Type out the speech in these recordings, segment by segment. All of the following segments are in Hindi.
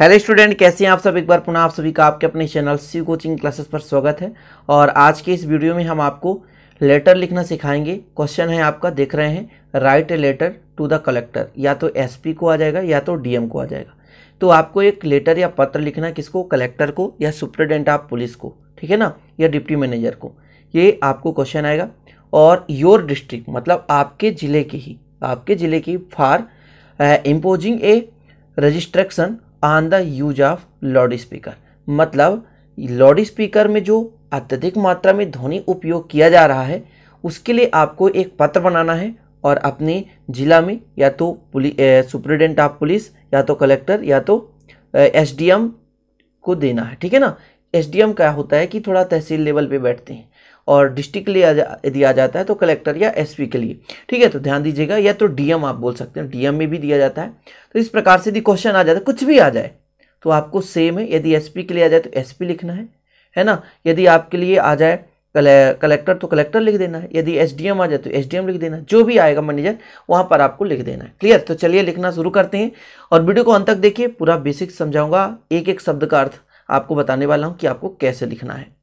हेलो स्टूडेंट कैसे हैं आप सब एक बार पुनः आप सभी का आपके अपने चैनल सी कोचिंग क्लासेस पर स्वागत है और आज के इस वीडियो में हम आपको लेटर लिखना सिखाएंगे क्वेश्चन है आपका देख रहे हैं write a letter to the collector या तो एसपी को आ जाएगा या तो डीएम को आ जाएगा तो आपको एक लेटर या पत्र लिखना किसको कलेक्टर को या सुप्रिटेंडेंट ऑफ पुलिस को ठीक है ना या डिप्टी मैनेजर को ये आपको क्वेश्चन आएगा और योर डिस्ट्रिक्ट मतलब आपके ज़िले की ही आपके ज़िले की for imposing a registration on the use of loud speaker मतलब लाउड स्पीकर में जो अत्यधिक मात्रा में ध्वनि उपयोग किया जा रहा है उसके लिए आपको एक पत्र बनाना है और अपने जिला में या तो सुप्रिटेंडेंट ऑफ पुलिस या तो कलेक्टर या तो एसडीएम को देना है ठीक है ना एसडीएम क्या होता है कि थोड़ा तहसील लेवल पे बैठते हैं और डिस्ट्रिक्ट के लिए आ जाता है तो कलेक्टर या एसपी के लिए ठीक है तो ध्यान दीजिएगा या तो डीएम आप बोल सकते हैं डीएम में भी दिया जाता है तो इस प्रकार से यदि क्वेश्चन आ जाता है कुछ भी आ जाए तो आपको सेम है यदि एस के लिए आ जाए तो एस लिखना है है ना यदि आपके लिए आ जाए कलेक्टर तो कलेक्टर लिख देना है यदि एसडीएम आ जाए तो एसडीएम लिख देना है जो भी आएगा मैनेजर वहाँ पर आपको लिख देना है क्लियर तो चलिए लिखना शुरू करते हैं और वीडियो को अंत तक देखिए पूरा बेसिक समझाऊंगा एक एक शब्द का अर्थ आपको बताने वाला हूँ कि आपको कैसे लिखना है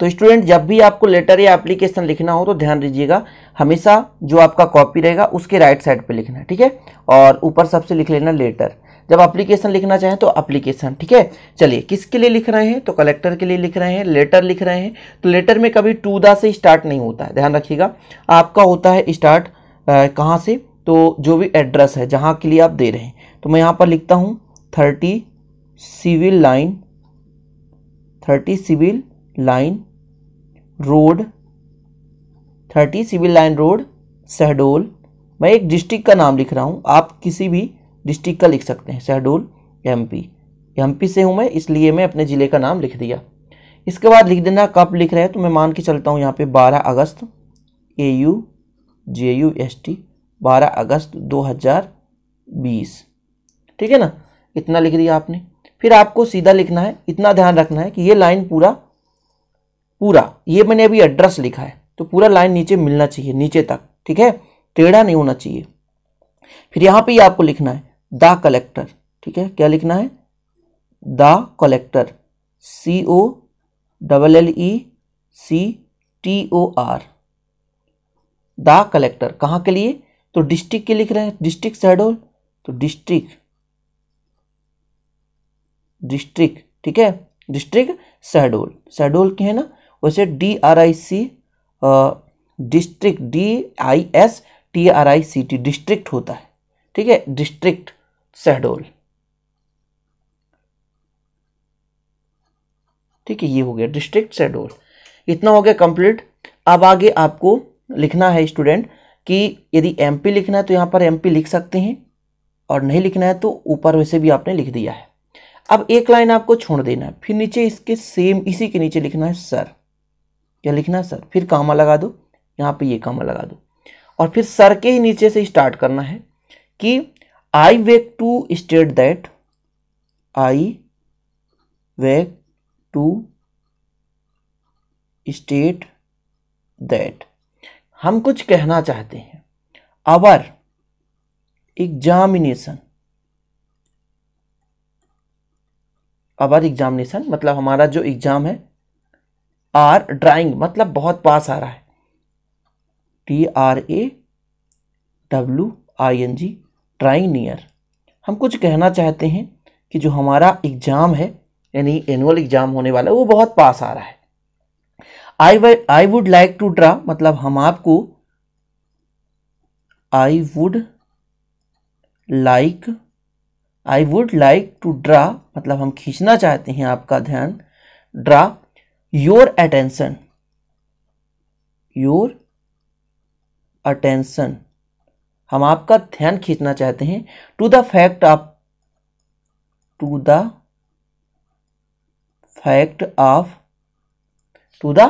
तो स्टूडेंट जब भी आपको लेटर या एप्लीकेशन लिखना हो तो ध्यान दीजिएगा हमेशा जो आपका कॉपी रहेगा उसके राइट साइड पे लिखना ठीक है और ऊपर सबसे लिख लेना लेटर जब एप्लीकेशन लिखना चाहें तो एप्लीकेशन ठीक है चलिए किसके लिए लिख रहे हैं तो कलेक्टर के लिए लिख रहे हैं लेटर लिख रहे हैं तो लेटर में कभी टू दा से स्टार्ट नहीं होता है ध्यान रखिएगा आपका होता है स्टार्ट कहाँ से तो जो भी एड्रेस है जहाँ के लिए आप दे रहे हैं तो मैं यहाँ पर लिखता हूँ thirty civil line thirty civil line road thirty civil line road Shahdol मैं एक डिस्ट्रिक्ट का नाम लिख रहा हूँ आप किसी भी डिस्ट्रिक्ट का लिख सकते हैं शहडोल एमपी एमपी से हूँ मैं इसलिए मैं अपने ज़िले का नाम लिख दिया इसके बाद लिख देना कब लिख रहे हैं तो मैं मान के चलता हूँ यहाँ पे 12 अगस्त A U G U S T बारह अगस्त 2020 ठीक है ना इतना लिख दिया आपने फिर आपको सीधा लिखना है इतना ध्यान रखना है कि ये लाइन पूरा पूरा ये मैंने अभी एड्रेस लिखा है तो पूरा लाइन नीचे मिलना चाहिए नीचे तक ठीक है टेढ़ा नहीं होना चाहिए फिर यहां पे आपको लिखना है द कलेक्टर ठीक है क्या लिखना है the collector C O double L E C T O R the collector कहां के लिए तो डिस्ट्रिक्ट के लिख रहे हैं डिस्ट्रिक्ट शहडोल तो डिस्ट्रिक्ट डिस्ट्रिक्ट ठीक है डिस्ट्रिक्ट शहडोल शहडोल के है ना वैसे D R I C district D I S T R I C T district होता है ठीक है डिस्ट्रिक्ट शहडोल ठीक है ये हो गया डिस्ट्रिक्ट शहडोल इतना हो गया कंप्लीट अब आगे आपको लिखना है स्टूडेंट कि यदि एमपी लिखना है तो यहाँ पर एमपी लिख सकते हैं और नहीं लिखना है तो ऊपर वैसे भी आपने लिख दिया है अब एक लाइन आपको छोड़ देना है फिर नीचे इसके सेम इसी के नीचे लिखना है सर क्या लिखना सर फिर कामा लगा दो यहाँ पे ये कामा लगा दो और फिर सर के ही नीचे से स्टार्ट करना है कि I beg to state that I beg to state that हम कुछ कहना चाहते हैं आवर एग्जामिनेशन अवर एग्जामिनेशन मतलब हमारा जो एग्जाम है आर ड्राइंग मतलब बहुत पास आ रहा है T R A W I N G drawing near हम कुछ कहना चाहते हैं कि जो हमारा एग्ज़ाम है यानी एनुअल एग्ज़ाम होने वाला है वो बहुत पास आ रहा है I I would like to draw मतलब हम आपको I would like I would like to draw मतलब हम खींचना चाहते हैं आपका ध्यान draw your attention your attention हम आपका ध्यान खींचना चाहते हैं to the fact of to the fact of to the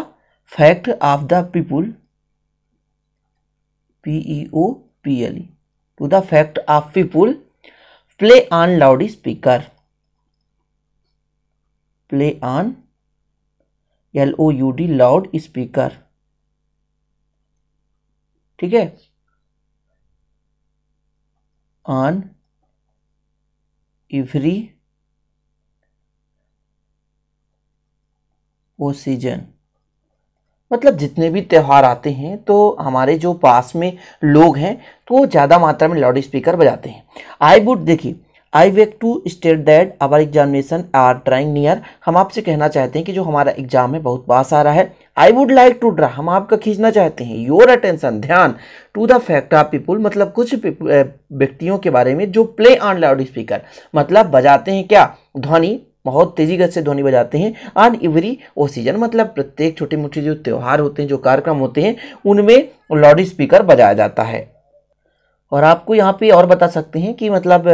fact of the people P E O P L to the fact of people play on loud speaker play on L O U D loud speaker ठीक है ऑन इवरी ओसीजन मतलब जितने भी त्यौहार आते हैं तो हमारे जो पास में लोग हैं तो वो ज़्यादा मात्रा में लाउड स्पीकर बजाते हैं आई वुड देखिए I beg to state that our examination are drawing near हम आपसे कहना चाहते हैं कि जो हमारा एग्जाम है बहुत पास आ रहा है I would like to draw हम आपका खींचना चाहते हैं योर अटेंशन ध्यान to the fact of people मतलब कुछ व्यक्तियों के बारे में जो प्ले ऑन लाउड स्पीकर मतलब बजाते हैं क्या ध्वनि बहुत तेजी गति से ध्वनि बजाते हैं ऑन ओ ओसीजन मतलब प्रत्येक छोटे मोटे जो त्यौहार होते हैं जो कार्यक्रम होते हैं उनमें लाउड स्पीकर बजाया जाता है और आपको यहाँ पे और बता सकते हैं कि मतलब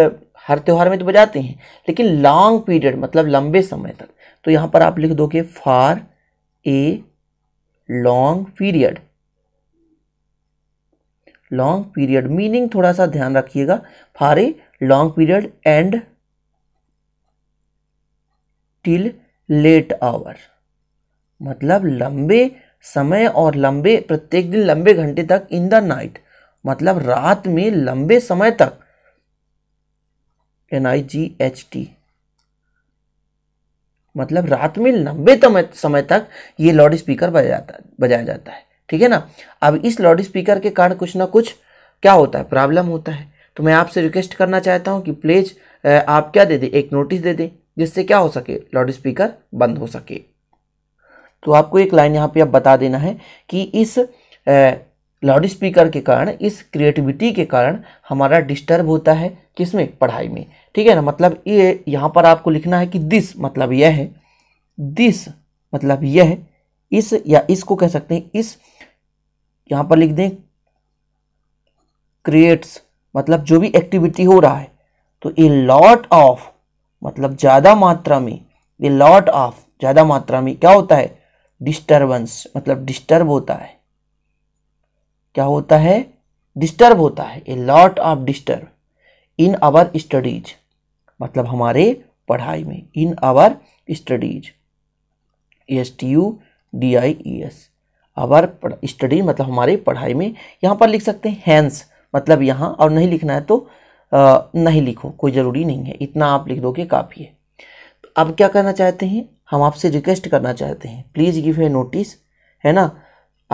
हर त्यौहार में तो बजाते हैं लेकिन लॉन्ग पीरियड मतलब लंबे समय तक तो यहाँ पर आप लिख दोगे for a long period long period meaning थोड़ा सा ध्यान रखिएगा for a long period and till late hour मतलब लंबे समय और लंबे प्रत्येक दिन लंबे घंटे तक इन द नाइट मतलब रात में लंबे समय तक N I G H T मतलब रात में लंबे समय तक ये लाउड स्पीकर बजाया जाता बजाया जाता है ठीक है ना अब इस लाउड स्पीकर के कारण कुछ ना कुछ क्या होता है प्रॉब्लम होता है तो मैं आपसे रिक्वेस्ट करना चाहता हूँ कि प्लीज़ आप क्या दे दें एक नोटिस दे दें जिससे क्या हो सके लाउड स्पीकर बंद हो सके तो आपको एक लाइन यहाँ पे आप बता देना है कि इस लाउड स्पीकर के कारण इस क्रिएटिविटी के कारण हमारा डिस्टर्ब होता है किसमें पढ़ाई में ठीक है ना मतलब ये यहाँ पर आपको लिखना है कि दिस मतलब यह है दिस मतलब यह इस या इसको कह सकते हैं इस यहाँ पर लिख दें क्रिएट्स मतलब जो भी एक्टिविटी हो रहा है तो ए लॉट ऑफ मतलब ज़्यादा मात्रा में ए लॉट ऑफ ज़्यादा मात्रा में क्या होता है डिस्टर्बेंस मतलब डिस्टर्ब होता है क्या होता है डिस्टर्ब होता है a lot of disturb in our studies मतलब हमारे पढ़ाई में in our studies S T U D I E S our study मतलब हमारे पढ़ाई में यहाँ पर लिख सकते हैं हैंस मतलब यहाँ और नहीं लिखना है तो आ, नहीं लिखो कोई ज़रूरी नहीं है इतना आप लिख दोगे काफ़ी है तो अब क्या करना चाहते हैं हम आपसे रिक्वेस्ट करना चाहते हैं प्लीज़ गिव ए नोटिस है ना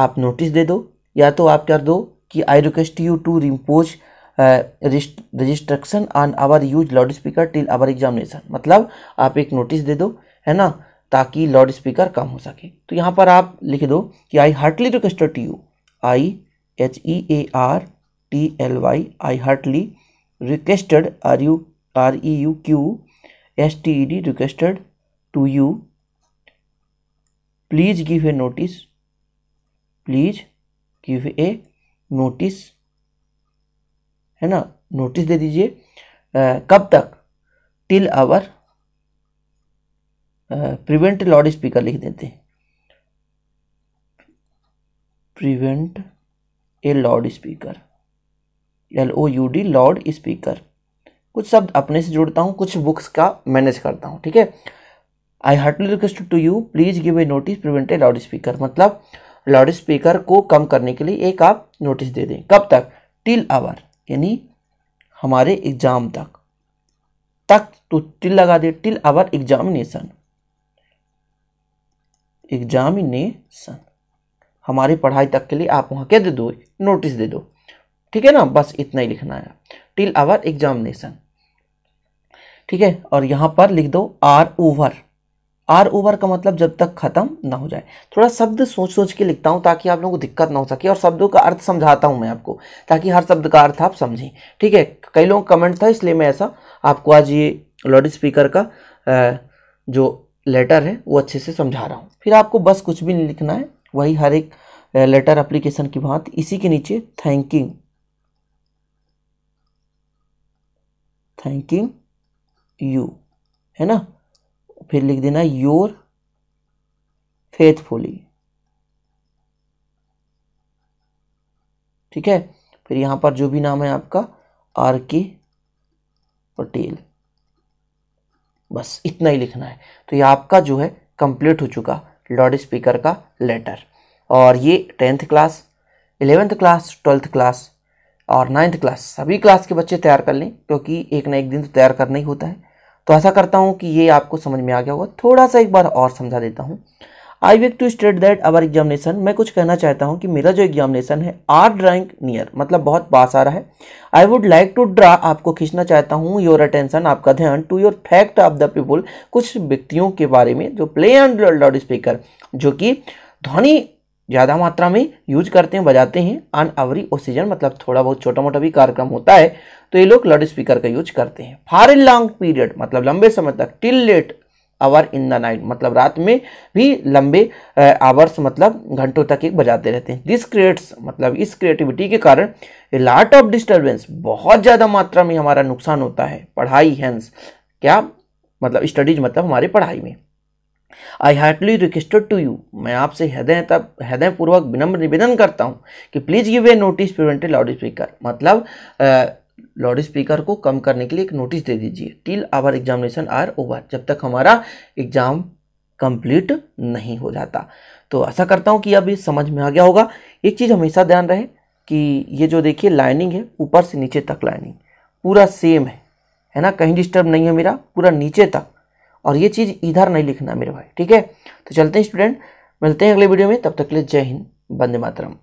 आप नोटिस दे दो या तो आप कर दो कि I request you to reimpose restriction on our use loud speaker till our examination मतलब आप एक नोटिस दे दो है ना ताकि लाउड स्पीकर कम हो सके तो यहाँ पर आप लिख दो कि I Hartley requested to you I H E A R T L Y I Hartley requested R U R E U Q S T E D requested to you please give a notice please give a notice है ना नोटिस दे दीजिए कब तक till our prevent loud speaker लिख देते हैं prevent a loud speaker L O U D loud speaker कुछ शब्द अपने से जोड़ता हूँ कुछ बुक्स का मैनेज करता हूँ ठीक है I heartly request to you please give a notice prevent a loud speaker मतलब लाउड स्पीकर को कम करने के लिए एक आप नोटिस दे दें कब तक टिल आवर यानी हमारे एग्ज़ाम तक तक तो टिल लगा दे टिल आवर एग्जामिनेशन एग्जामिनेशन हमारी पढ़ाई तक के लिए आप वहां क्या दे दो नोटिस दे दो ठीक है ना बस इतना ही लिखना है टिल आवर एग्जामिनेशन ठीक है और यहाँ पर लिख दो आर ओवर आर ओवर का मतलब जब तक ख़त्म ना हो जाए थोड़ा शब्द सोच सोच के लिखता हूँ ताकि आप लोगों को दिक्कत ना हो सके और शब्दों का अर्थ समझाता हूँ मैं आपको ताकि हर शब्द का अर्थ आप समझें ठीक है कई लोगों का कमेंट था इसलिए मैं ऐसा आपको आज ये लाउड स्पीकर का जो लेटर है वो अच्छे से समझा रहा हूँ फिर आपको बस कुछ भी नहीं लिखना है वही हर एक लेटर अप्लीकेशन की बात इसी के नीचे थैंकिंग थैंकिंग यू है ना फिर लिख देना योर फेथफुली ठीक है फिर यहां पर जो भी नाम है आपका आर के पटेल बस इतना ही लिखना है तो ये आपका जो है कंप्लीट हो चुका लाउड स्पीकर का लेटर और ये tenth class eleventh class twelfth class और नाइन्थ क्लास सभी क्लास के बच्चे तैयार कर लें क्योंकि एक ना एक दिन तो तैयार करना ही होता है तो ऐसा करता हूँ कि ये आपको समझ में आ गया होगा थोड़ा सा एक बार और समझा देता हूँ I beg to state that our examination मैं कुछ कहना चाहता हूँ कि मेरा जो एग्जामिनेशन है आर ड्राइंग नियर मतलब बहुत पास आ रहा है I would like to draw आपको खींचना चाहता हूँ योर अटेंशन आपका ध्यान to your fact of the people कुछ व्यक्तियों के बारे में जो प्ले एंड लाउड स्पीकर जो कि ध्वनि ज़्यादा मात्रा में यूज करते हैं बजाते हैं ऑन अवरी ओसीजन मतलब थोड़ा बहुत छोटा मोटा भी कार्यक्रम होता है तो ये लोग लाउड स्पीकर का यूज करते हैं फार इन लॉन्ग पीरियड मतलब लंबे समय तक till late hour in the night मतलब रात में भी लंबे आवर्स मतलब घंटों तक एक बजाते रहते हैं दिस क्रिएट्स मतलब इस क्रिएटिविटी के कारण लाट ऑफ डिस्टर्बेंस बहुत ज़्यादा मात्रा में हमारा नुकसान होता है पढ़ाई हैंस क्या मतलब स्टडीज मतलब हमारे पढ़ाई में I Hartley requested to you मैं आपसे हृदय हृदयता हृदयपूर्वक विनम्र निवेदन करता हूँ कि please give a notice prevented loud speaker मतलब लाउड स्पीकर को कम करने के लिए एक नोटिस दे दीजिए till our examination are over जब तक हमारा एग्ज़ाम कंप्लीट नहीं हो जाता तो ऐसा करता हूँ कि अब समझ में आ गया होगा एक चीज़ हमेशा ध्यान रहे कि ये जो देखिए लाइनिंग है ऊपर से नीचे तक लाइनिंग पूरा सेम है है ना कहीं डिस्टर्ब नहीं है मेरा पूरा नीचे तक और ये चीज़ इधर नहीं लिखना मेरे भाई ठीक है तो चलते हैं स्टूडेंट मिलते हैं अगले वीडियो में तब तक के लिए जय हिंद बंदे मातरम